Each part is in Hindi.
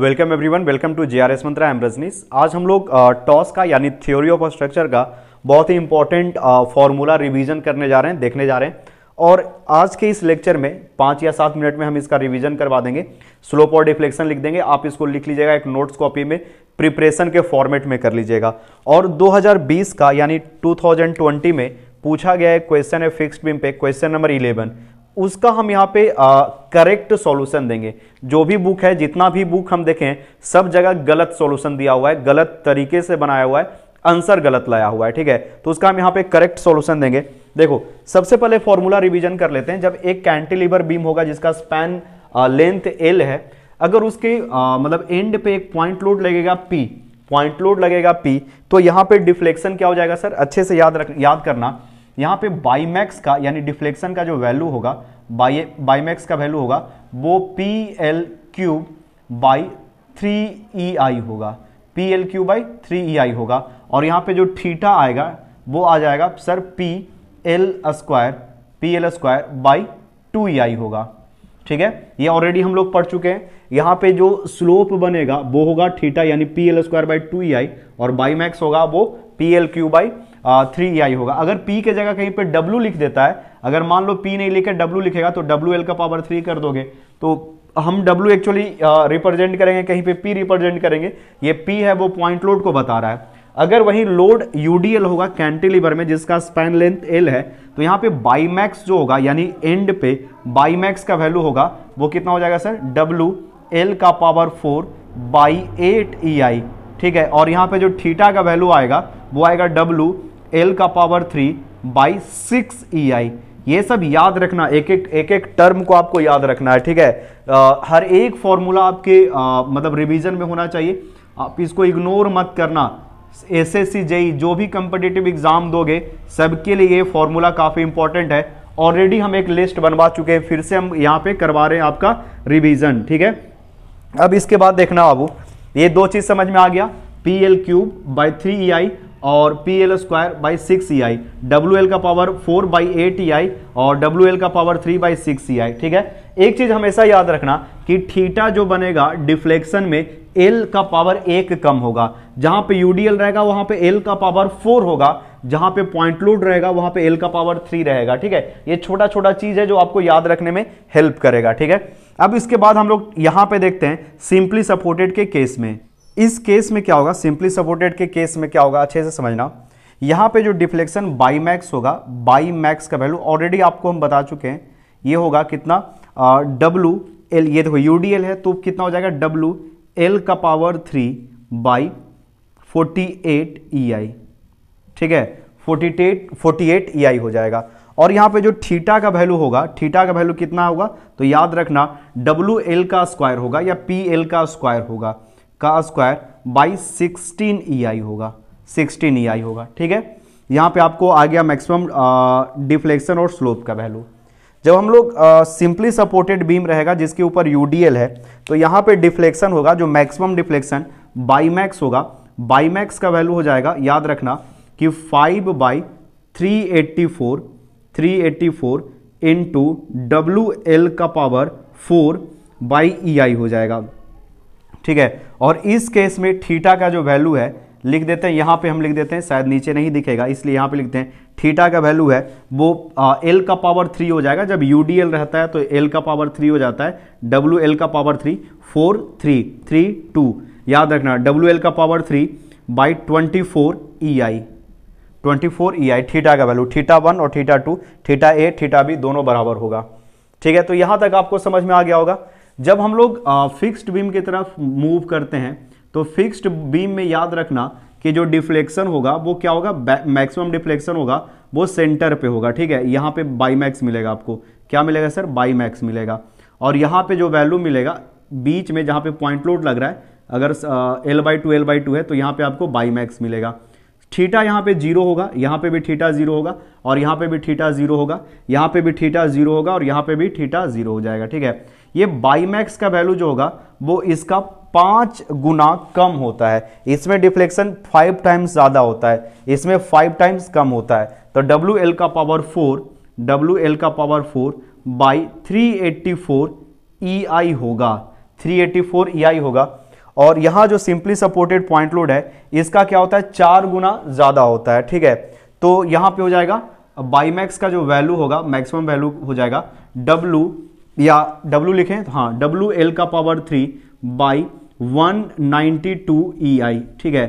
welcome everyone welcome to GRS Mantra M रजनीस आज हम लोग टॉस uh, का यानी थ्योरी ऑफ स्ट्रक्चर का बहुत ही इंपॉर्टेंट फॉर्मूला रिवीजन करने जा रहे हैं देखने जा रहे हैं और आज के इस लेक्चर में पाँच या सात मिनट में हम इसका रिवीजन करवा देंगे स्लोप और डिफ्लेक्शन लिख देंगे आप इसको लिख लीजिएगा एक नोट्स कॉपी में प्रिपरेशन के फॉर्मेट में कर लीजिएगा और बीस का यानी ट्वेंटी में पूछा गया एक क्वेश्चन है फिक्स्ड बीम पे क्वेश्चन नंबर इलेवन उसका हम यहाँ पे करेक्ट सॉल्यूशन देंगे जो भी बुक है जितना भी बुक हम देखें सब जगह गलत सॉल्यूशन दिया हुआ है गलत तरीके से बनाया हुआ है आंसर गलत लाया हुआ है ठीक है तो उसका हम यहाँ पे करेक्ट सॉल्यूशन देंगे देखो सबसे पहले फॉर्मूला रिवीजन कर लेते हैं जब एक कैंटिलीवर बीम होगा जिसका स्पैन लेंथ एल है अगर उसके आ, मतलब एंड पे एक पॉइंट लोड लगेगा पी पॉइंट लोड लगेगा पी तो यहाँ पे डिफ्लेक्शन क्या हो जाएगा सर अच्छे से याद रख याद करना यहाँ पे बाईमैक्स का यानी डिफ्लेक्शन का जो वैल्यू होगा बाई बाईमैक्स का वैल्यू होगा वो P L cube by three E I होगा P L cube by three E I होगा और यहाँ पे जो थीटा आएगा वो आ जाएगा sir P L square P L square by two E I होगा ठीक है ये ऑलरेडी हम लोग पढ़ चुके हैं यहाँ पे जो स्लोप बनेगा वो होगा थीटा यानी P L square by two E I और बाईमैक्स होगा वो P L cube by three E I होगा अगर पी के जगह कहीं पे डब्ल्यू लिख देता है अगर मान लो पी नहीं लिखे डब्ल्यू लिखेगा तो डब्ल्यू एल का पावर थ्री कर दोगे तो हम W एक्चुअली रिप्रेजेंट करेंगे कहीं पे P रिप्रेजेंट करेंगे ये P है वो पॉइंट लोड को बता रहा है अगर वही लोड यूडीएल होगा कैंटिलीवर में जिसका स्पैन लेंथ एल है तो यहाँ पे बाईमैक्स जो होगा यानी एंड पे बाईमैक्स का वैल्यू होगा वो कितना हो जाएगा सर डब्ल्यू एल का power four by eight E I ठीक है और यहाँ पे जो थीटा का वैल्यू आएगा वो आएगा डब्ल्यू एल का power three by six E I ये सब याद रखना एक एक एक एक टर्म को आपको याद रखना है ठीक है आ, हर एक फॉर्मूला आपके आ, मतलब रिवीजन में होना चाहिए आप इसको इग्नोर मत करना एस एस सी जेई जो भी कंपिटेटिव एग्जाम दोगे सबके लिए ये फॉर्मूला काफ़ी इंपॉर्टेंट है ऑलरेडी हम एक लिस्ट बनवा चुके हैं फिर से हम यहाँ पे करवा रहे हैं आपका रिवीजन ठीक है अब इसके बाद देखना बाबू ये दो चीज़ समझ में आ गया P L cube by three E I और P L square by six E I W L का power four by eight E I और डब्ल्यू एल का power three by six E I ठीक है एक चीज हमेशा याद रखना कि थीटा जो बनेगा डिफ्लेक्शन में एल का पावर एक कम होगा जहां पे यूडीएल रहेगा वहां पे एल का पावर फोर होगा जहां पे पॉइंट लोड रहेगा वहां पे एल का पावर थ्री रहेगा ठीक है ये छोटा छोटा चीज है जो आपको याद रखने में हेल्प करेगा ठीक है अब इसके बाद हम लोग यहां पे देखते हैं सिंपली सपोर्टेड के केस में इस केस में क्या होगा सिंपली सपोर्टेड के केस में क्या होगा अच्छे से समझना यहां पे जो डिफ्लेक्शन बाई मैक्स होगा बाई मैक्स का वैल्यू ऑलरेडी आपको हम बता चुके हैं ये होगा कितना डब्लू एल ये देखो यू डी एल है तो कितना हो जाएगा डब्लू एल का power three by forty eight E I ठीक है forty eight forty eight E I हो जाएगा और यहां पे जो थीटा का वैल्यू होगा थीटा का वैल्यू कितना होगा तो याद रखना डब्लू एल का स्क्वायर होगा या पी एल का स्क्वायर होगा का square by sixteen E e I होगा सिक्सटीन ई e आई होगा ठीक है यहाँ पे आपको आ गया मैक्सिमम डिफ्लेक्शन और स्लोप का वैल्यू जब हम लोग सिंपली सपोर्टेड बीम रहेगा जिसके ऊपर यूडीएल है तो यहाँ पे डिफ्लेक्शन होगा जो मैक्सिमम डिफ्लेक्शन बाईमैक्स होगा बाईमैक्स का वैल्यू हो जाएगा याद रखना कि five by three eighty four three eighty four two W L का power four by E e I हो जाएगा ठीक है और इस केस में थीटा का जो वैल्यू है लिख देते हैं यहाँ पे हम लिख देते हैं शायद नीचे नहीं दिखेगा इसलिए यहाँ पे लिखते हैं थीटा का वैल्यू है वो आ, एल का पावर थ्री हो जाएगा जब यू डी एल रहता है तो एल का पावर थ्री हो जाता है डब्ल्यू एल का power three four three three two याद रखना डब्ल्यू एल का power three by twenty four E I twenty four E I theta का वैल्यू थीटा वन और theta two theta A theta B दोनों बराबर होगा ठीक है तो यहाँ तक आपको समझ में आ गया होगा जब हम लोग फिक्स्ड बीम की तरफ मूव करते हैं तो फिक्स्ड बीम में याद रखना कि जो डिफ्लेक्शन होगा वो क्या होगा मैक्सिमम डिफ्लेक्शन होगा वो सेंटर पे होगा ठीक है यहाँ पे बाईमैक्स मिलेगा आपको क्या मिलेगा सर बाईमैक्स मिलेगा और यहाँ पे जो वैल्यू मिलेगा बीच में जहाँ पे पॉइंट लोड लग रहा है अगर L by two L by two है तो यहाँ पे आपको बाईमैक्स मिलेगा थीटा यहाँ पे जीरो होगा यहाँ पे भी थीटा जीरो होगा और यहाँ पे भी थीटा जीरो होगा यहाँ पे भी थीटा जीरो होगा और यहाँ पे भी थीटा जीरो हो जाएगा ठीक है ये बाईमैक्स का वैल्यू जो होगा वो इसका पांच गुना कम होता है इसमें डिफ्लेक्शन फाइव टाइम्स ज़्यादा होता है इसमें फाइव टाइम्स कम होता है तो डब्ल्यू एल का पावर फोर डब्ल्यू एल का power four by three eighty four E e I होगा three eighty four E e I होगा और यहां जो सिंपली सपोर्टेड पॉइंट लोड है इसका क्या होता है चार गुना ज़्यादा होता है ठीक है तो यहां पे हो जाएगा बाईमैक्स का जो वैल्यू होगा मैक्सिमम वैल्यू हो जाएगा डब्ल्यू या W लिखें तो हाँ डब्ल्यू एल का power three by one ninety two E I ठीक है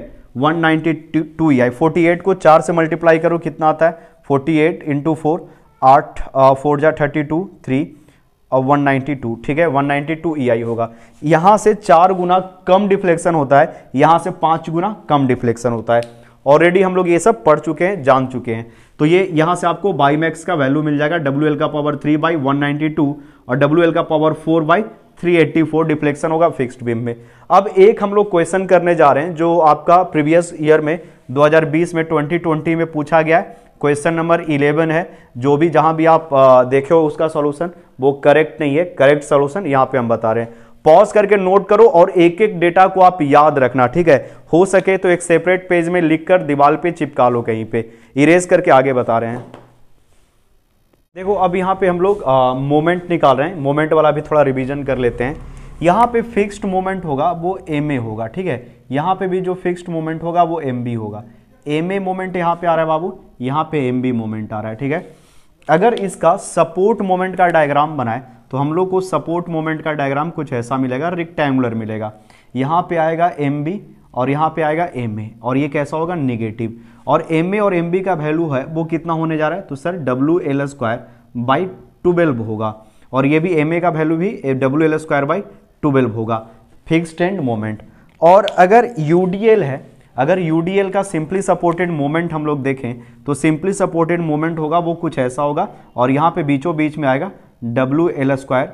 one ninety two E I forty eight को चार से मल्टीप्लाई करो कितना आता है फोर्टी एट इंटू फोर आठ फोर जा थर्टी टू थ्री और टू ठीक है 192 नाइन्टी ई होगा यहाँ से चार गुना कम डिफ्लेक्शन होता है यहाँ से पाँच गुना कम डिफ्लेक्शन होता है ऑलरेडी हम लोग ये सब पढ़ चुके हैं जान चुके हैं तो ये यहाँ से आपको बाई मैक्स का वैल्यू मिल जाएगा डब्ल्यू एल का power three by one ninety two और डब्ल्यू एल का पावर फोर बाई 384 डिफ्लेक्शन होगा फिक्स्ड बीम में अब एक हम लोग क्वेश्चन करने जा रहे हैं जो आपका प्रीवियस ईयर में 2020 में 2020 में पूछा गया है क्वेश्चन नंबर 11 है जो भी जहां भी आप देखे हो उसका सॉल्यूशन वो करेक्ट नहीं है करेक्ट सॉल्यूशन यहां पे हम बता रहे हैं पॉज करके नोट करो और एक एक डेटा को आप याद रखना ठीक है हो सके तो एक सेपरेट पेज में लिखकर दीवार पे चिपका लो कहीं पे इरेज करके आगे बता रहे हैं देखो अब यहाँ पे हम लोग मोमेंट निकाल रहे हैं मोमेंट वाला भी थोड़ा रिवीजन कर लेते हैं यहाँ पे फिक्स्ड मोमेंट होगा वो एम ए होगा ठीक है यहाँ पे भी जो फिक्स्ड मोमेंट होगा वो एम बी होगा एम ए मोमेंट यहाँ पे आ रहा है बाबू यहाँ पे एम बी मोमेंट आ रहा है ठीक है अगर इसका सपोर्ट मोमेंट का डायग्राम बनाए तो हम लोग को सपोर्ट मोमेंट का डायग्राम कुछ ऐसा मिलेगा रिक्टेंगुलर मिलेगा यहाँ पे आएगा एम बी और यहाँ पे आएगा एम ए और ये कैसा होगा निगेटिव और एम ए और एम बी का वैल्यू है वो कितना होने जा रहा है तो sir W L square by twelve होगा और ये भी एम ए का वैल्यू भी W L square by twelve होगा फिक्स एंड मोमेंट और अगर यू है अगर यू का सिंपली सपोर्टेड मोमेंट हम लोग देखें तो सिंपली सपोर्टेड मोमेंट होगा वो कुछ ऐसा होगा और यहाँ पे बीचों बीच में आएगा W L square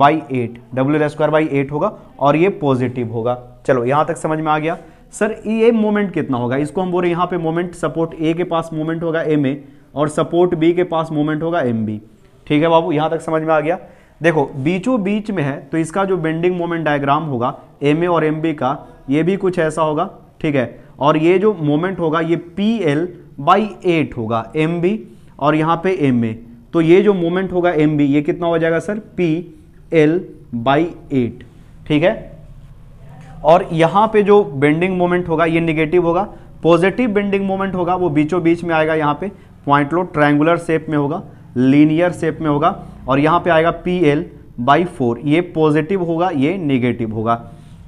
by eight W L square by eight होगा और ये पॉजिटिव होगा चलो यहां तक समझ में आ गया सर ये मोमेंट कितना होगा इसको हम बोल रहे हैं यहाँ पे मोमेंट सपोर्ट ए के पास मोमेंट होगा एम ए और सपोर्ट बी के पास मोमेंट होगा एम बी ठीक है बाबू यहाँ तक समझ में आ गया देखो बीचों बीच में है तो इसका जो बेंडिंग मोमेंट डायग्राम होगा एम ए और एम बी का ये भी कुछ ऐसा होगा ठीक है और ये जो मोमेंट होगा ये पी एल बाई एट होगा एम बी और यहाँ पे एम ए तो ये जो मोमेंट होगा एम बी ये कितना हो जाएगा sir P L by eight ठीक है और यहां पे जो बेंडिंग मोमेंट होगा ये निगेटिव होगा पॉजिटिव बेंडिंग मोमेंट होगा वो बीचों बीच में आएगा यहां पे पॉइंट लो ट्रायंगुलर शेप में होगा लीनियर शेप में होगा और यहां पे आएगा पी एल बाई फोर ये पॉजिटिव होगा ये निगेटिव होगा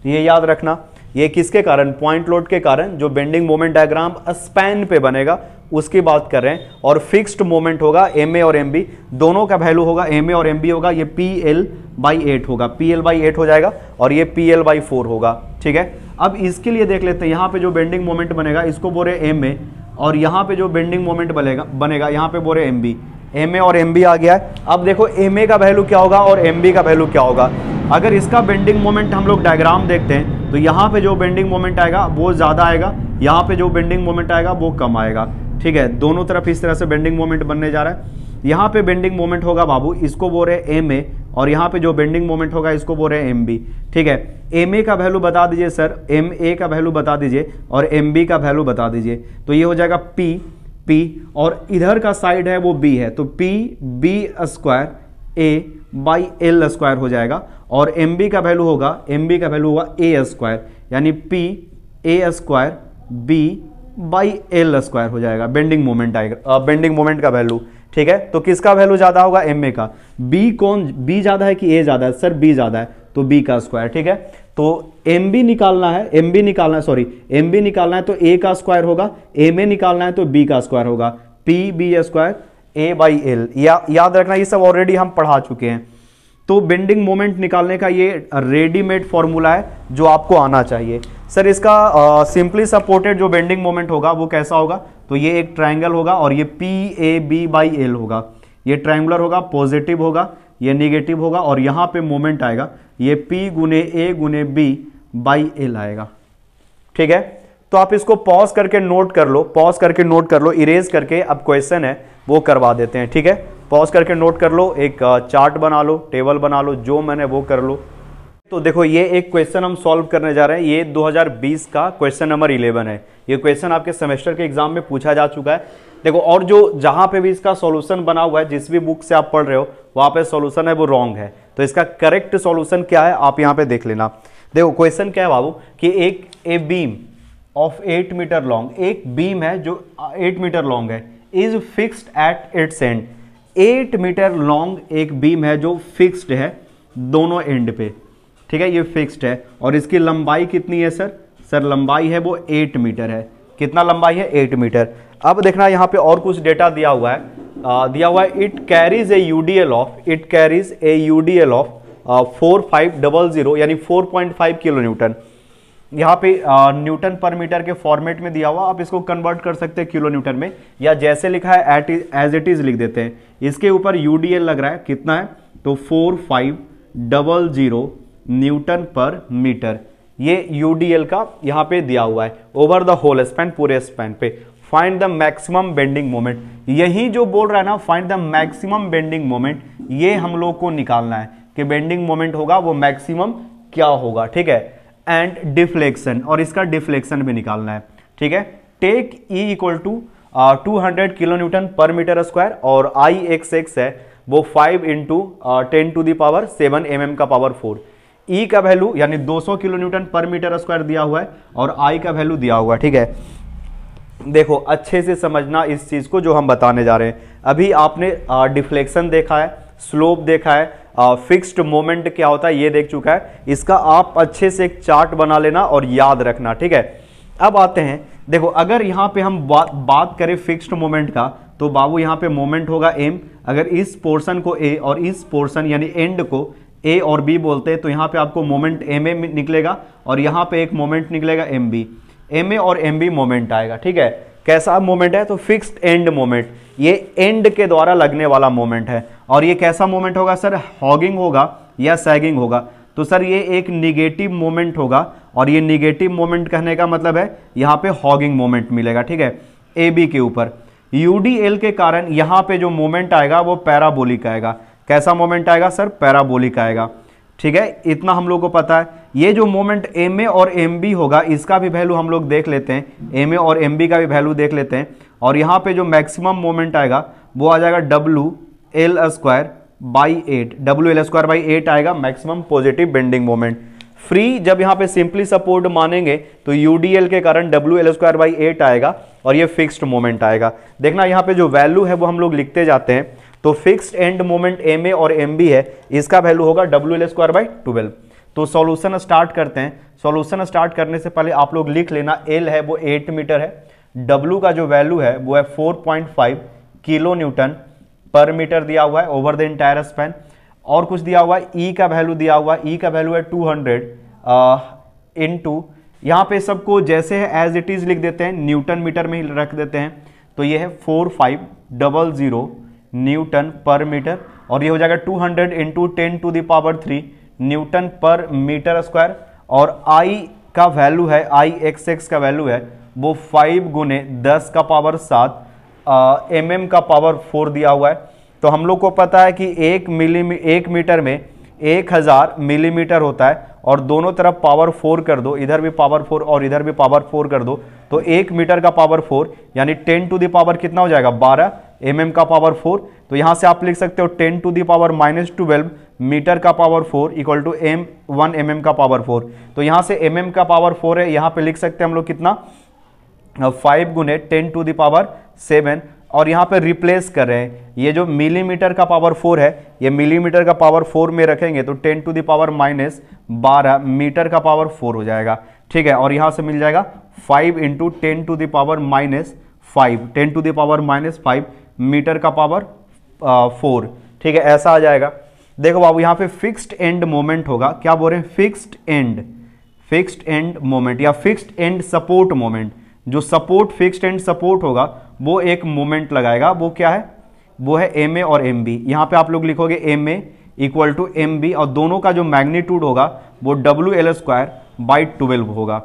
ये याद रखना ये किसके कारण पॉइंट लोड के कारण जो बेंडिंग मोमेंट डायग्राम स्पैन पे बनेगा उसकी बात कर रहे हैं और फिक्स्ड मोमेंट होगा एम और एम दोनों का वैल्यू होगा एम और एम होगा ये पी एल बाई एट होगा पी एल बाई एट हो जाएगा और ये पी एल बाई फोर होगा ठीक है अब इसके लिए देख लेते हैं यहाँ पे जो बेंडिंग मोमेंट बनेगा इसको बोल रहे एम ए और यहाँ पे जो बेंडिंग मोमेंट बनेगा बनेगा यहाँ पे बोल रहे एम बी एम ए और एम बी आ गया है अब देखो एम ए का वैल्यू क्या होगा और एम बी का वैल्यू क्या होगा अगर इसका बेंडिंग मोमेंट हम लोग डायग्राम देखते हैं तो यहाँ पे जो बेंडिंग मोमेंट आएगा वो ज़्यादा आएगा यहाँ पे जो बेंडिंग मोमेंट आएगा वो कम आएगा ठीक है दोनों तरफ इस तरह से बेंडिंग मोमेंट बनने जा रहा है यहाँ पे बेंडिंग मोमेंट होगा बाबू इसको बोल रहे एम ए और यहाँ पे जो बेंडिंग मोमेंट होगा इसको बोल रहे हैं एम बी ठीक है एम ए का वैल्यू बता दीजिए सर एम ए का वैल्यू बता दीजिए और एम बी का वैल्यू बता दीजिए तो ये हो जाएगा पी पी और इधर का साइड है वो बी है तो P B square A by L square हो जाएगा और एम बी का वैल्यू होगा एम बी का वैल्यू होगा ए स्क्वायर यानी P A square B by L square हो जाएगा बेंडिंग मोमेंट आएगा बेंडिंग मोमेंट का वैल्यू ठीक है तो किसका वैल्यू ज़्यादा होगा एम ए का बी कौन बी ज़्यादा है कि ए ज़्यादा है सर बी ज़्यादा है तो बी का स्क्वायर ठीक है तो एम बी निकालना है एम बी निकालना है सॉरी एम बी निकालना है तो ए का स्क्वायर होगा एम ए निकालना है तो बी का स्क्वायर होगा P B square A by L या, याद रखना ये सब ऑलरेडी हम पढ़ा चुके हैं तो बेंडिंग मोमेंट निकालने का ये रेडीमेड फॉर्मूला है जो आपको आना चाहिए सर इसका सिंपली सपोर्टेड जो बेंडिंग मोमेंट होगा वो कैसा होगा तो ये एक ट्राइंगल होगा और ये P A B by L होगा ये ट्राइंगुलर होगा पॉजिटिव होगा ये निगेटिव होगा और यहाँ पे मोमेंट आएगा ये पी गुने ए गुने बी बाई एल आएगा ठीक है तो आप इसको पॉज करके नोट कर लो पॉज करके नोट कर लो इरेज करके अब क्वेश्चन है वो करवा देते हैं ठीक है पॉज करके नोट कर लो एक चार्ट बना लो टेबल बना लो जो मैंने वो कर लो तो देखो ये एक क्वेश्चन हम सॉल्व करने जा रहे हैं ये 2020 का क्वेश्चन नंबर 11 है ये क्वेश्चन आपके सेमेस्टर के एग्जाम में पूछा जा चुका है देखो और जो जहाँ पे भी इसका सॉल्यूशन बना हुआ है जिस भी बुक से आप पढ़ रहे हो वहाँ पे सॉल्यूशन है वो रॉन्ग है तो इसका करेक्ट सोल्यूशन क्या है आप यहाँ पे देख लेना देखो क्वेश्चन क्या है बाबू कि एक a beam of eight metre long एक बीम है जो एट मीटर लॉन्ग है is fixed at its end eight metre long एक बीम है जो फिक्स्ड है दोनों एंड पे ठीक है ये फिक्स्ड है और इसकी लंबाई कितनी है सर सर लंबाई है वो एट मीटर है कितना लंबाई है एट मीटर अब देखना यहाँ पे और कुछ डेटा दिया हुआ है आ, दिया हुआ है it carries a U D L of it carries a U D L of four five double zero यानी four point five kilo newton यहाँ पे न्यूटन पर मीटर के फॉर्मेट में दिया हुआ आप इसको कन्वर्ट कर सकते हैं किलो न्यूटन में या जैसे लिखा है एट एज इट इज लिख देते हैं इसके ऊपर यू लग रहा है कितना है तो four five double zero newton per metre ये यू का यहाँ पे दिया हुआ है ओवर द होल स्पैन पूरे स्पैन पे find the maximum bending moment यही जो बोल रहा है ना find the maximum bending moment ये हम लोग को निकालना है कि बेंडिंग मोमेंट होगा वो मैक्सिमम क्या होगा ठीक है एंड डिफ्लेक्शन और इसका डिफ्लेक्शन भी निकालना है ठीक है take E equal to two hundred kilo newton per metre square और आई एक्स एक्स है वो five into ten to the power seven M M का पावर फोर ई का वैल्यू यानी 200 kilo newton per metre square दिया हुआ है और आई का वैल्यू दिया हुआ है ठीक है देखो अच्छे से समझना इस चीज़ को जो हम बताने जा रहे हैं अभी आपने डिफ्लेक्शन uh, देखा है स्लोप देखा है फिक्स्ड मोमेंट क्या होता है ये देख चुका है इसका आप अच्छे से एक चार्ट बना लेना और याद रखना ठीक है अब आते हैं देखो अगर यहाँ पे हम बा, बात करें फिक्स्ड मोमेंट का तो बाबू यहाँ पे मोमेंट होगा एम अगर इस पोर्शन को ए और इस पोर्शन यानी एंड को ए और बी बोलते हैं तो यहाँ पे आपको मोमेंट एम ए निकलेगा और यहाँ पे एक मोमेंट निकलेगा एम बी एम ए और एम बी मोमेंट आएगा ठीक है कैसा मोमेंट है तो फिक्स्ड एंड मोमेंट ये एंड के द्वारा लगने वाला मोमेंट है और ये कैसा मोमेंट होगा सर हॉगिंग होगा या सैगिंग होगा तो सर ये एक निगेटिव मोमेंट होगा और ये निगेटिव मोमेंट कहने का मतलब है यहाँ पे हॉगिंग मोमेंट मिलेगा ठीक है ए बी के ऊपर यू डी एल के कारण यहाँ पे जो मोमेंट आएगा वो पैराबोलिक आएगा कैसा मोमेंट आएगा सर पैराबोलिक आएगा ठीक है इतना हम लोग को पता है ये जो मोमेंट एम ए और एम बी होगा इसका भी वैल्यू हम लोग देख लेते हैं एम ए और एम बी का भी वैल्यू देख लेते हैं और यहाँ पे जो मैक्सिमम मोमेंट आएगा वो आ जाएगा W L square by eight W L square by eight आएगा maximum positive bending moment free जब यहाँ पे सिंपली सपोर्ट मानेंगे तो यू के कारण W L square by eight आएगा और ये फिक्स्ड मोमेंट आएगा देखना यहाँ पे जो वैल्यू है वो हम लोग लिखते जाते हैं तो fixed end moment M A और एम बी है इसका वैल्यू होगा W L square by twelve तो सॉल्यूशन स्टार्ट करते हैं सॉल्यूशन स्टार्ट करने से पहले आप लोग लिख लेना एल है वो एट मीटर है डब्लू का जो वैल्यू है वो है four point five kilo newton per metre दिया हुआ है ओवर द इंटायर स्पैन और कुछ दिया हुआ है ई e का वैल्यू दिया हुआ है ई e का वैल्यू है टू हंड्रेड इन टू यहाँ पे सबको जैसे है एज इट इज़ लिख देते हैं न्यूटन मीटर में रख देते हैं तो ये है four five double zero newton per metre और ये हो जाएगा two hundred into ten to the power three newton per metre square और आई का वैल्यू है आई एक्स एक्स का वैल्यू है वो फाइव गुने दस का पावर सात एम एम mm का पावर फोर दिया हुआ है तो हम लोग को पता है कि एक मिली एक मीटर में एक हज़ार मिलीमीटर होता है और दोनों तरफ पावर फोर कर दो इधर भी पावर फोर और इधर भी पावर फोर कर दो तो एक मीटर का पावर फोर यानी टेन टू दावर कितना हो जाएगा बारह एम mm का पावर फोर तो यहाँ से आप लिख सकते हो ten to the power minus twelve metre का power four equal to M one M का पावर फोर तो यहाँ से एम mm का पावर फोर है यहाँ पे लिख सकते हैं हम लोग कितना फाइव गुने ten to the power seven और यहाँ पे रिप्लेस कर रहे हैं ये जो मिलीमीटर का पावर फोर है ये मिलीमीटर का पावर फोर में रखेंगे तो टेन टू दावर माइनस बारह मीटर का पावर फोर हो जाएगा ठीक है और यहाँ से मिल जाएगा five into ten to the power minus five ten to the power minus five metre का पावर फोर ठीक है ऐसा आ जाएगा देखो बाबू यहां पे फिक्स्ड एंड मोमेंट होगा क्या बोल रहे हैं fixed end fixed end moment या फिक्स्ड एंड सपोर्ट मोमेंट जो सपोर्ट फिक्स्ड एंड सपोर्ट होगा वो एक मोमेंट लगाएगा वो क्या है वो है एम और एम बी यहां पर आप लोग लिखोगे M A equal to M B और दोनों का जो मैग्नीट्यूड होगा वो W L square by twelve होगा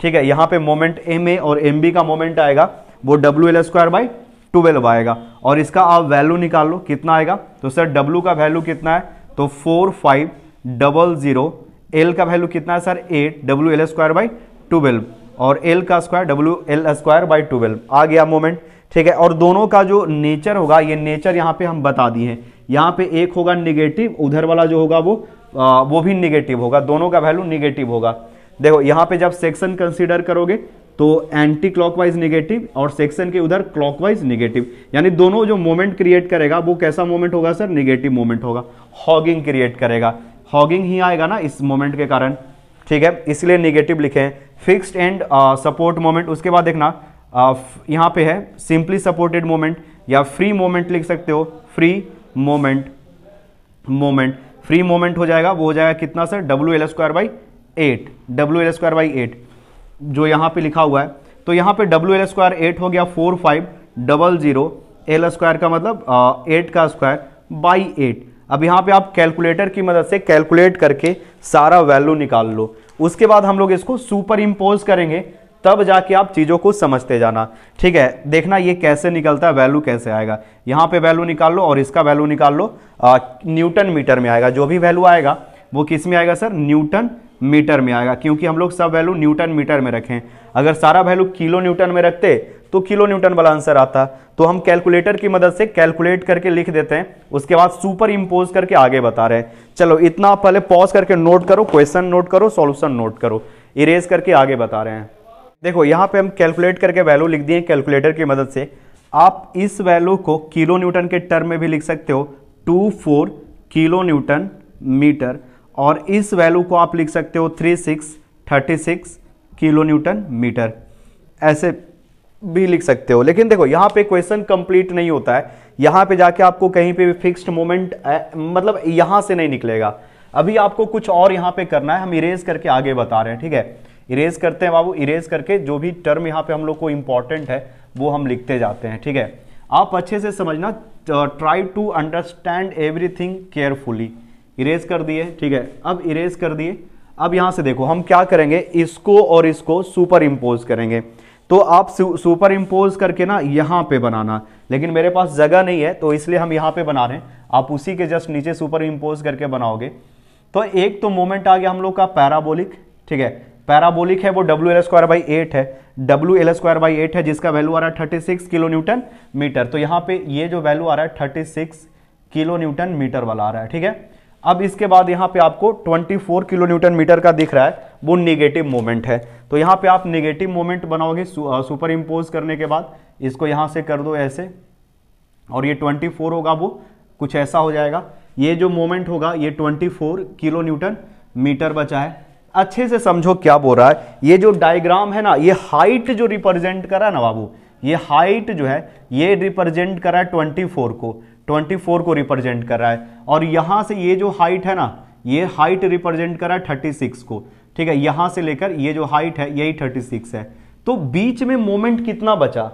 ठीक है यहां पे मोमेंट एम ए और एम बी का मोमेंट आएगा वो W L square by twelve आएगा और इसका आप वैल्यू निकाल लो कितना आएगा तो सर W का वैल्यू कितना है तो four five double zero L का वैल्यू कितना है sir eight W L square by twelve और एल का square W L square by twelve आ गया मोमेंट ठीक है और दोनों का जो नेचर होगा ये नेचर यहाँ पे हम बता दिए हैं यहाँ पे एक होगा निगेटिव उधर वाला जो होगा वो आ, वो भी निगेटिव होगा दोनों का वैल्यू निगेटिव होगा देखो यहाँ पे जब सेक्शन कंसिडर करोगे तो एंटी क्लॉकवाइज नेगेटिव और सेक्शन के उधर क्लॉकवाइज नेगेटिव यानी दोनों जो मोमेंट क्रिएट करेगा वो कैसा मोमेंट होगा सर नेगेटिव मोमेंट होगा हॉगिंग क्रिएट करेगा हॉगिंग ही आएगा ना इस मोमेंट के कारण ठीक है इसलिए नेगेटिव लिखे हैं फिक्स्ड एंड सपोर्ट मोमेंट उसके बाद देखना uh, यहाँ पे है सिंपली सपोर्टेड मोमेंट या फ्री मोमेंट लिख सकते हो free moment moment free moment हो जाएगा वो हो जाएगा कितना sir W L square by eight W L square by eight जो यहाँ पे लिखा हुआ है तो यहाँ पे डब्ल्यू एल स्क्वायर एट हो गया four five double zero L square का मतलब एट का स्क्वायर बाई एट अब यहाँ पे आप कैलकुलेटर की मदद से कैलकुलेट करके सारा वैल्यू निकाल लो उसके बाद हम लोग इसको सुपर इम्पोज करेंगे तब जाके आप चीज़ों को समझते जाना ठीक है देखना ये कैसे निकलता है वैल्यू कैसे आएगा यहाँ पे वैल्यू निकाल लो और इसका वैल्यू निकाल लो न्यूटन मीटर में आएगा जो भी वैल्यू आएगा वो किस में आएगा सर न्यूटन मीटर में आएगा क्योंकि हम लोग सब वैल्यू न्यूटन मीटर में रखें अगर सारा वैल्यू किलो न्यूटन में रखते तो किलो न्यूटन वाला आंसर आता तो हम कैलकुलेटर की मदद से कैलकुलेट करके लिख देते हैं उसके बाद सुपर इम्पोज करके आगे बता रहे हैं चलो इतना आप पहले पॉज करके नोट करो क्वेश्चन नोट करो सॉल्यूशन नोट करो इरेज करके आगे बता रहे हैं देखो यहाँ पे हम कैलकुलेट करके वैल्यू लिख दिए कैलकुलेटर की मदद से आप इस वैल्यू को किलो न्यूटन के टर्म में भी लिख सकते हो two four kilo newton metre और इस वैल्यू को आप लिख सकते हो three six thirty six kilo newton metre ऐसे भी लिख सकते हो लेकिन देखो यहाँ पे क्वेश्चन कंप्लीट नहीं होता है यहाँ पे जाके आपको कहीं पे भी फिक्स्ड मोमेंट मतलब यहाँ से नहीं निकलेगा अभी आपको कुछ और यहाँ पे करना है हम इरेज करके आगे बता रहे हैं ठीक है इरेज करते हैं बाबू इरेज करके जो भी टर्म यहाँ पे हम लोग को इम्पॉर्टेंट है वो हम लिखते जाते हैं ठीक है आप अच्छे से समझना try to understand everything carefully erase कर दिए ठीक है अब इरेज कर दिए अब यहां से देखो हम क्या करेंगे इसको और इसको सुपर इम्पोज करेंगे तो आप सुपर इम्पोज करके ना यहां पे बनाना लेकिन मेरे पास जगह नहीं है तो इसलिए हम यहां पे बना रहे हैं आप उसी के जस्ट नीचे सुपर इम्पोज करके बनाओगे तो एक तो मोमेंट आ गया हम लोग का पैराबोलिक ठीक है पैराबोलिक है वो W L square by eight है W L square by eight है जिसका वैल्यू आ रहा है thirty six kilo newton metre तो यहां पे ये जो वैल्यू आ रहा है thirty six kilo newton metre वाला आ रहा है ठीक है अब इसके बाद यहाँ पे आपको 24 किलो न्यूटन मीटर का दिख रहा है वो निगेटिव मोमेंट है तो यहाँ पे आप निगेटिव मोमेंट बनाओगे सुपर इम्पोज करने के बाद इसको यहाँ से कर दो ऐसे और ये 24 होगा वो कुछ ऐसा हो जाएगा ये जो मोमेंट होगा ये 24 किलो न्यूटन मीटर बचा है अच्छे से समझो क्या बोल रहा है ये जो डायग्राम है ना ये हाइट जो रिप्रेजेंट करा है ना बाबू ये हाइट जो है ये रिप्रेजेंट करा है ट्वेंटी को 24 को रिप्रेजेंट कर रहा है और यहाँ से ये जो हाइट है ना ये हाइट रिप्रेजेंट कर रहा है 36 को ठीक है यहां से लेकर ये जो हाइट है यही 36 है तो बीच में मोमेंट कितना बचा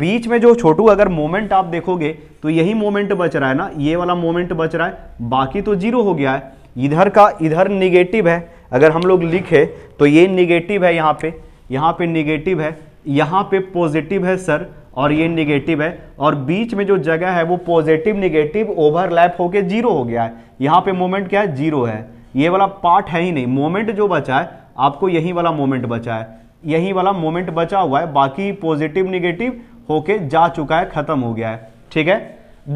बीच में जो छोटू अगर मोमेंट आप देखोगे तो यही मोमेंट बच रहा है ना ये वाला मोमेंट बच रहा है बाकी तो जीरो हो गया है इधर का इधर निगेटिव है अगर हम लोग लिखे तो ये निगेटिव है यहाँ पे यहाँ पे निगेटिव है यहाँ पे पॉजिटिव है सर और ये निगेटिव है और बीच में जो जगह है वो पॉजिटिव निगेटिव ओवरलैप होके जीरो हो गया है यहाँ पे मोमेंट क्या है जीरो है ये वाला पार्ट है ही नहीं मोमेंट जो बचा है आपको यही वाला मोमेंट बचा है यही वाला मोमेंट बचा हुआ है बाकी पॉजिटिव निगेटिव होके जा चुका है खत्म हो गया है ठीक है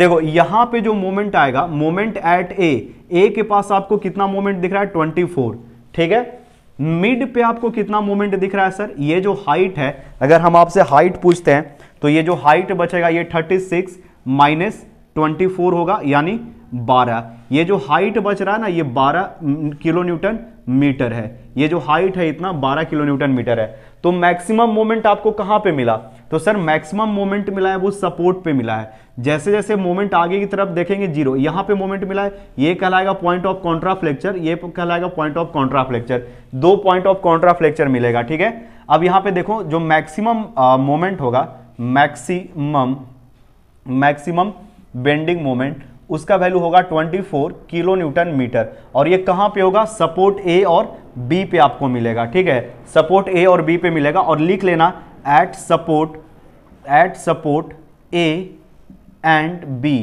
देखो यहां पे जो मोमेंट आएगा मोमेंट एट ए ए के पास आपको कितना मोमेंट दिख रहा है 24 ठीक है मिड पे आपको कितना मूवमेंट दिख रहा है सर ये जो हाइट है अगर हम आपसे हाइट पूछते हैं तो ये जो हाइट बचेगा ये 36 माइनस ट्वेंटी फोर होगा यानी बारह ये जो हाइट बच रहा है ना ये बारह किलो न्यूटन मीटर है ये जो हाइट है इतना बारह किलो न्यूटन मीटर है तो मैक्सिमम मोमेंट आपको कहाँ पे मिला तो सर मैक्सिमम मोमेंट मिला है वो सपोर्ट पे मिला है जैसे जैसे मोमेंट आगे की तरफ देखेंगे जीरो यहाँ पे मोमेंट मिला है ये कहलाएगा पॉइंट ऑफ कॉन्ट्रा फ्लेक्चर ये कहलाएगा पॉइंट ऑफ कॉन्ट्रा फ्लेक्चर दो पॉइंट ऑफ कॉन्ट्रा फ्लेक्चर मिलेगा ठीक है अब यहाँ पे देखो जो मैक्सिमम मोमेंट होगा मैक्सिमम मैक्सिमम बेंडिंग मोमेंट उसका वैल्यू होगा 24 किलो न्यूटन मीटर और ये कहाँ पे होगा सपोर्ट ए और बी पे आपको मिलेगा ठीक है सपोर्ट ए और बी पे मिलेगा और लिख लेना at support at support A and B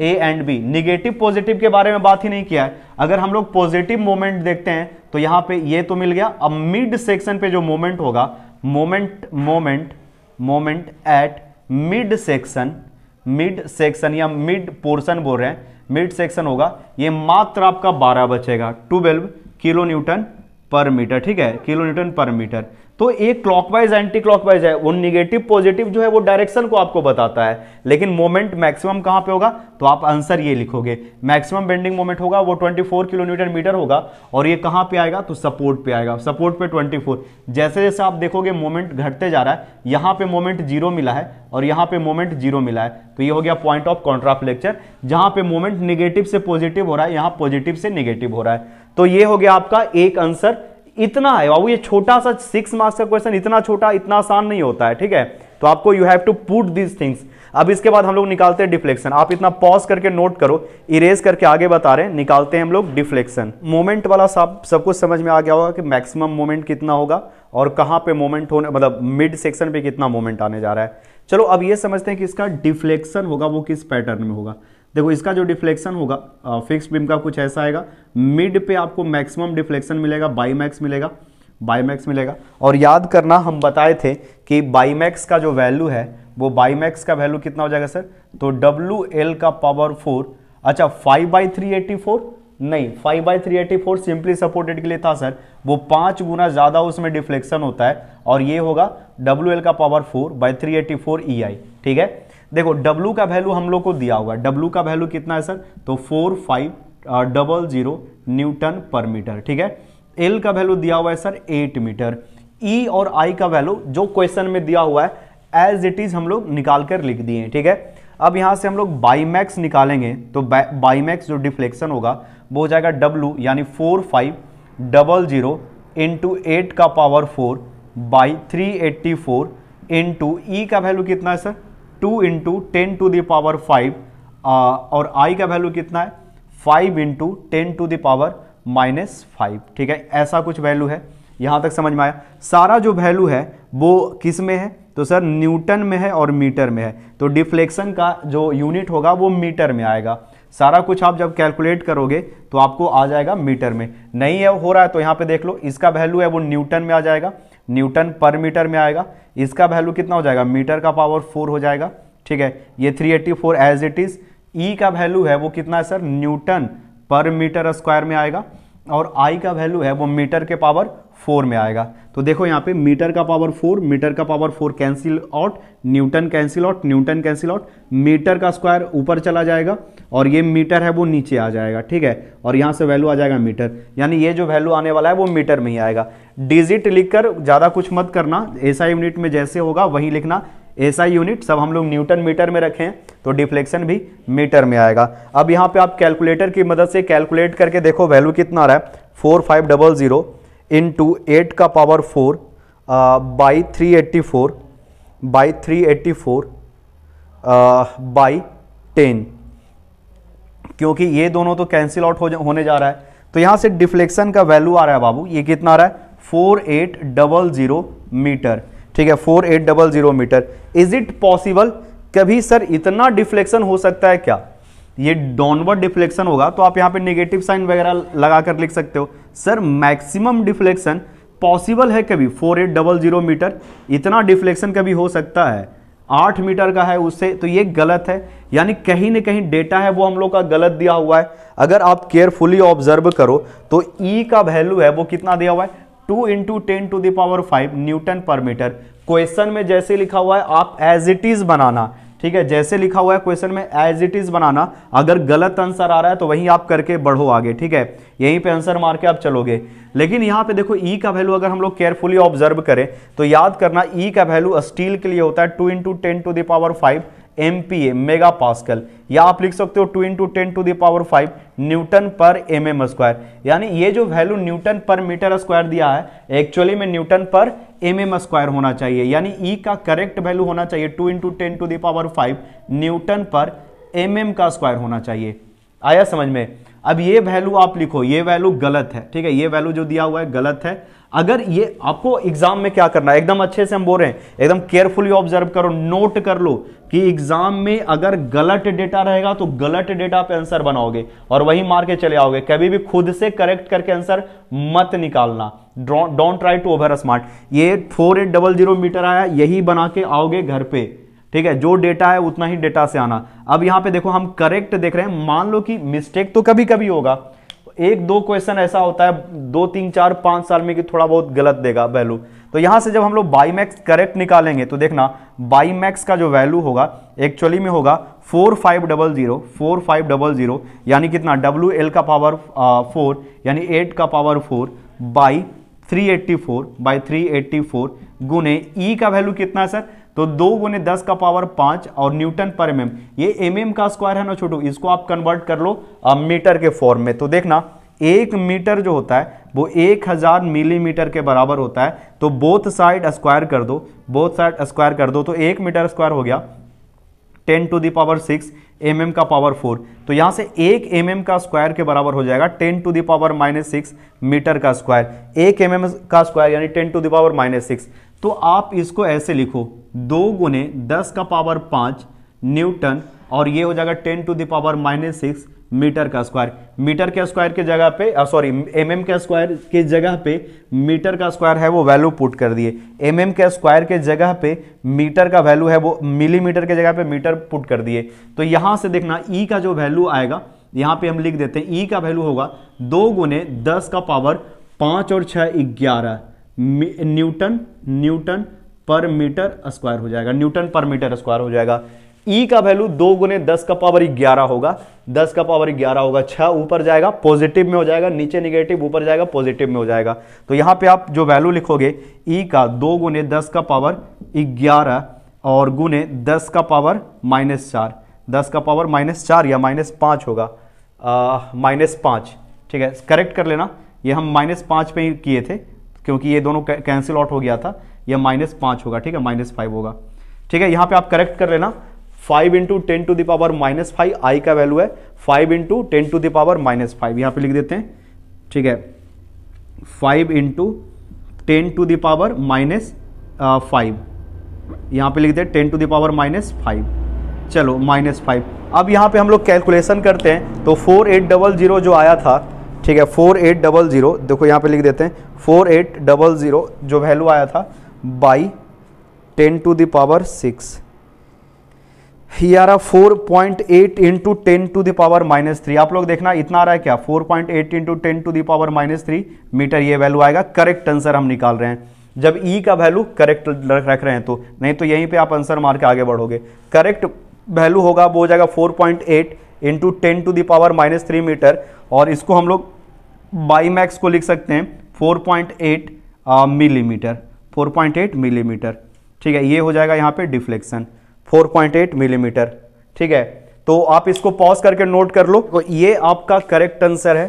A and B negative positive के बारे में बात ही नहीं किया है अगर हम लोग पॉजिटिव मोमेंट देखते हैं तो यहाँ पे ये तो मिल गया अब मिड सेक्शन पे जो मोमेंट होगा moment moment moment at mid section mid section या मिड पोर्शन बोल रहे हैं मिड सेक्शन होगा ये मात्र आपका बारह बचेगा twelve kilo newton per metre ठीक है किलो न्यूटन पर मीटर तो एक क्लॉकवाइज एंटी क्लॉकवाइज है वो निगेटिव पॉजिटिव जो है वो डायरेक्शन को आपको बताता है लेकिन मोमेंट मैक्सिमम कहां पे होगा तो आप आंसर ये लिखोगे मैक्सिमम बेंडिंग मोमेंट होगा वो 24 किलोमीटर मीटर होगा और ये कहां पे आएगा तो सपोर्ट पे आएगा सपोर्ट पे 24 जैसे जैसे आप देखोगे मोमेंट घटते जा रहा है यहां पर मोमेंट जीरो मिला है और यहां पर मोमेंट जीरो मिला है तो ये हो गया पॉइंट ऑफ लेक्चर जहां पर मोमेंट निगेटिव से पॉजिटिव हो रहा है यहां पॉजिटिव से निगेटिव हो रहा है तो ये हो गया आपका एक आंसर इतना है बाबू ये छोटा सा सिक्स मार्क्स का क्वेश्चन इतना छोटा इतना आसान नहीं होता है ठीक है तो आपको you have to put this things अब इसके बाद हम लोग निकालते हैं डिफ्लेक्शन आप इतना पॉज करके नोट करो इरेज करके आगे बता रहे हैं निकालते हैं हम लोग डिफ्लेक्शन मोमेंट वाला सब सब कुछ समझ में आ गया होगा कि मैक्सिमम मोमेंट कितना होगा और कहाँ पे मोमेंट होने मतलब मिड सेक्शन पे कितना मोमेंट आने जा रहा है चलो अब ये समझते हैं कि इसका डिफ्लेक्शन होगा वो किस पैटर्न में होगा देखो इसका जो डिफ्लेक्शन होगा फिक्स बीम का कुछ ऐसा आएगा मिड पे आपको मैक्सिमम डिफ्लेक्शन मिलेगा बाईमैक्स मिलेगा बाईमैक्स मिलेगा और याद करना हम बताए थे कि बाईमैक्स का जो वैल्यू है वो बाईमैक्स का वैल्यू कितना हो जाएगा सर तो डब्ल्यू एल का पावर फोर अच्छा five by three eighty four नहीं five by three eighty four simply supported के लिए था सर वो पाँच गुना ज़्यादा उसमें डिफ्लेक्शन होता है और ये होगा डब्ल्यू एल का power four by three eighty four E I ठीक है देखो W का वैल्यू हम लोग को दिया हुआ है W का वैल्यू कितना है सर तो four five double zero newton per metre ठीक है L का वैल्यू दिया हुआ है सर एट मीटर E और I का वैल्यू जो क्वेश्चन में दिया हुआ है एज इट इज हम लोग निकाल कर लिख दिए ठीक है अब यहाँ से हम लोग बाईमैक्स निकालेंगे तो बाईमैक्स जो डिफ्लेक्शन होगा वो हो जाएगा W यानी four five double zero into eight का power four by three eighty four into E का वैल्यू कितना है sir two into ten to the power five और आई का वैल्यू कितना है five into ten to the power minus five ठीक है ऐसा कुछ वैल्यू है यहां तक समझ में आया सारा जो वैल्यू है वो किस में है तो सर न्यूटन में है और मीटर में है तो डिफ्लेक्शन का जो यूनिट होगा वो मीटर में आएगा सारा कुछ आप जब कैलकुलेट करोगे तो आपको आ जाएगा मीटर में नहीं है हो रहा है तो यहाँ पे देख लो इसका वैल्यू है वो न्यूटन में आ जाएगा न्यूटन पर मीटर में आएगा इसका वैल्यू कितना हो जाएगा मीटर का पावर फोर हो जाएगा ठीक है ये three four as it is E का वैल्यू है वो कितना है sir newton per metre square में आएगा और आई का वैल्यू है वो मीटर के पावर फोर में आएगा तो देखो यहाँ पे मीटर का पावर फोर मीटर का power four cancel out newton cancel out newton cancel out metre का स्क्वायर ऊपर चला जाएगा और ये मीटर है वो नीचे आ जाएगा ठीक है और यहाँ से वैल्यू आ जाएगा मीटर यानी ये जो वैल्यू आने वाला है वो मीटर में ही आएगा डिजिट लिखकर ज़्यादा कुछ मत करना ऐसा यूनिट में जैसे होगा वहीं लिखना ऐसा यूनिट सब हम लोग न्यूटन मीटर में रखें तो डिफ्लेक्शन भी मीटर में आएगा अब यहाँ पर आप कैलकुलेटर की मदद से कैलकुलेट करके देखो वैल्यू कितना आ रहा है four five double zero into eight का power four by three eighty four by three eighty four by ten क्योंकि ये दोनों तो कैंसिल आउट हो होने जा रहा है तो यहां से डिफ्लेक्शन का वैल्यू आ रहा है बाबू ये कितना आ रहा है four eight double zero metre ठीक है four eight double zero metre is it possible कभी सर इतना डिफ्लेक्शन हो सकता है क्या ये डाउनवर्ड डिफ्लेक्शन होगा तो आप यहाँ पे नेगेटिव साइन वगैरह लगा कर लिख सकते हो सर मैक्सिमम डिफ्लेक्शन पॉसिबल है कभी four eight double zero metre इतना डिफ्लेक्शन कभी हो सकता है आठ मीटर का है उससे तो ये गलत है यानी कहीं ना कहीं डेटा है वो हम लोग का गलत दिया हुआ है अगर आप केयरफुली ऑब्जर्व करो तो ई e का वैल्यू है वो कितना दिया हुआ है two into ten to the power five newton per metre question में जैसे लिखा हुआ है आप एज इट इज बनाना ठीक है जैसे लिखा हुआ है क्वेश्चन में एज इट इज बनाना अगर गलत आंसर आ रहा है तो वहीं आप करके बढ़ो आगे ठीक है यहीं पे आंसर मार के आप चलोगे लेकिन यहां पे देखो ई e का वैल्यू अगर हम लोग केयरफुली ऑब्जर्व करें तो याद करना ई e का वैल्यू स्टील के लिए होता है two into ten to the power five MPa mega pascal या आप लिख सकते हो two into ten to the power five newton per M M square यानी ये जो value newton per metre square दिया है एक्चुअली में Newton per M M square होना चाहिए यानी ई e का करेक्ट वैल्यू होना चाहिए two into ten to the power five newton per M M का स्क्वायर होना चाहिए आया समझ में अब ये वैल्यू आप लिखो ये वैल्यू गलत है ठीक है ये वैल्यू जो दिया हुआ है गलत है अगर ये आपको एग्जाम में क्या करना है एकदम अच्छे से हम बोल रहे हैं एकदम केयरफुली ऑब्जर्व करो नोट कर लो कि एग्जाम में अगर गलत डेटा रहेगा तो गलत डेटा पे आंसर बनाओगे और वही मार के चले आओगे कभी भी खुद से करेक्ट करके आंसर मत निकालना don't try to over smart ये four eight double zero metre आया यही बना के आओगे घर पे ठीक है जो डेटा है उतना ही डेटा से आना अब यहां पे देखो हम करेक्ट देख रहे हैं मान लो कि मिस्टेक तो कभी कभी होगा एक दो क्वेश्चन ऐसा होता है दो तीन चार पांच साल में कि थोड़ा बहुत गलत देगा वैल्यू तो यहां से जब हम लोग बाईमैक्स करेक्ट निकालेंगे तो देखना बाईमैक्स का जो वैल्यू होगा एक्चुअली में होगा four five double zero four five double zero यानी कितना डब्ल्यू एल का पावर फोर यानी एट का power four by three eighty four by three eighty four गुने ई e का वैल्यू कितना है सर तो दो गुने दस का पावर पांच और न्यूटन पर एम ये एम का स्क्वायर है ना छोटू इसको आप कन्वर्ट कर लो मीटर के फॉर्म में तो देखना एक मीटर जो होता है वो एक हजार मिलीमीटर के बराबर होता है तो बोथ साइड स्क्वायर कर दो बोथ साइड स्क्वायर कर दो तो एक मीटर स्क्वायर हो गया ten to the power six M mm का पावर फोर तो यहाँ से एक एम mm का स्क्वायर के बराबर हो जाएगा ten to the power minus six metre का स्क्वायर एक एम mm का स्क्वायर यानी ten to the power minus six तो आप इसको ऐसे लिखो दो गुने दस का पावर पाँच न्यूटन और ये हो जाएगा ten to the power minus six metre का स्क्वायर मीटर के स्क्वायर के जगह पे सॉरी एम एम के स्क्वायर के जगह पे मीटर का स्क्वायर है वो वैल्यू पुट कर दिए एम एम के स्क्वायर के जगह पे मीटर का वैल्यू है वो मिलीमीटर के जगह पे मीटर पुट कर दिए तो यहाँ से देखना ई e का जो वैल्यू आएगा यहाँ पे हम लिख देते हैं ई e का वैल्यू होगा दो गुने दस का पावर पाँच और छः ग्यारह newton newton per metre square हो जाएगा न्यूटन पर मीटर स्क्वायर हो जाएगा ई e का वैल्यू दो गुने दस का पावर ग्यारह होगा दस का पावर ग्यारह होगा छह ऊपर जाएगा पॉजिटिव में हो जाएगा नीचे निगेटिव ऊपर जाएगा पॉजिटिव में हो जाएगा तो यहां पे आप जो वैल्यू लिखोगे ई e का दो गुने दस का पावर ग्यारह और गुने दस का पावर माइनस चार दस का पावर माइनस चार या माइनस पांच होगा माइनस पांच ठीक है करेक्ट कर लेना ये हम माइनस पाँच पे ही किए थे क्योंकि ये दोनों कैंसिल आउट हो गया था या माइनस पांच होगा ठीक है माइनस फाइव होगा ठीक है यहां पे आप करेक्ट कर लेना five into ten to the power minus five I का वैल्यू है five into ten to the power minus five यहां पर लिख देते हैं ठीक है five into ten to the power minus five यहां पर लिख दे ten to the power minus five चलो माइनस फाइव अब यहां पे हम लोग कैलकुलेशन करते हैं तो फोर एट डबल जीरो जो आया था ठीक है फोर एट डबल जीरो देखो यहां पे लिख देते हैं फोर एट डबल जीरो जो वैल्यू आया था by ten to the power six ही आ four point eight into ten to the power minus three आप लोग देखना इतना आ रहा है क्या four point eight into ten to the power minus three metre ये वैल्यू आएगा करेक्ट आंसर हम निकाल रहे हैं जब ई e का वैल्यू करेक्ट रख रहे हैं तो नहीं तो यहीं पे आप आंसर मार के आगे बढ़ोगे करेक्ट वैल्यू होगा वो हो जाएगा four point eight into ten to the power minus three metre और इसको हम लोग बाई मैक्स को लिख सकते हैं four point eight millimetre 4.8 millimetre ठीक है ये हो जाएगा यहाँ पे डिफ्लेक्शन 4.8 मिलीमीटर ठीक है तो आप इसको पॉज करके नोट कर लो तो ये आपका करेक्ट आंसर है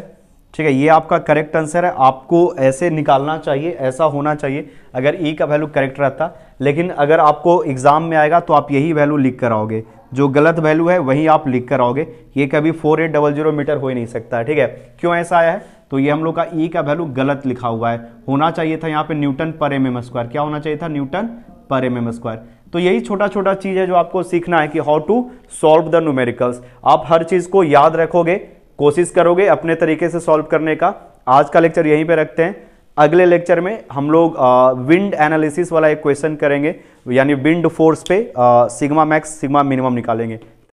ठीक है ये आपका करेक्ट आंसर है आपको ऐसे निकालना चाहिए ऐसा होना चाहिए अगर ई e का वैल्यू करेक्ट रहता लेकिन अगर आपको एग्जाम में आएगा तो आप यही वैल्यू लिख कर आओगे जो गलत वैल्यू है वही आप लिख कर आओगे ये कभी four eight double zero metre हो ही नहीं सकता ठीक है क्यों ऐसा आया है तो ये हम लोग का ई e का वैल्यू गलत लिखा हुआ है होना चाहिए था यहाँ पे Newton per M M square क्या होना चाहिए था Newton per M M square तो यही छोटा छोटा चीज़ है जो आपको सीखना है कि how to solve the numericals आप हर चीज़ को याद रखोगे कोशिश करोगे अपने तरीके से सॉल्व करने का आज का लेक्चर यहीं पे रखते हैं अगले लेक्चर में हम लोग विंड एनालिसिस वाला एक क्वेश्चन करेंगे यानी विंड फोर्स पे सिग्मा मैक्स सिग्मा मिनिमम निकालेंगे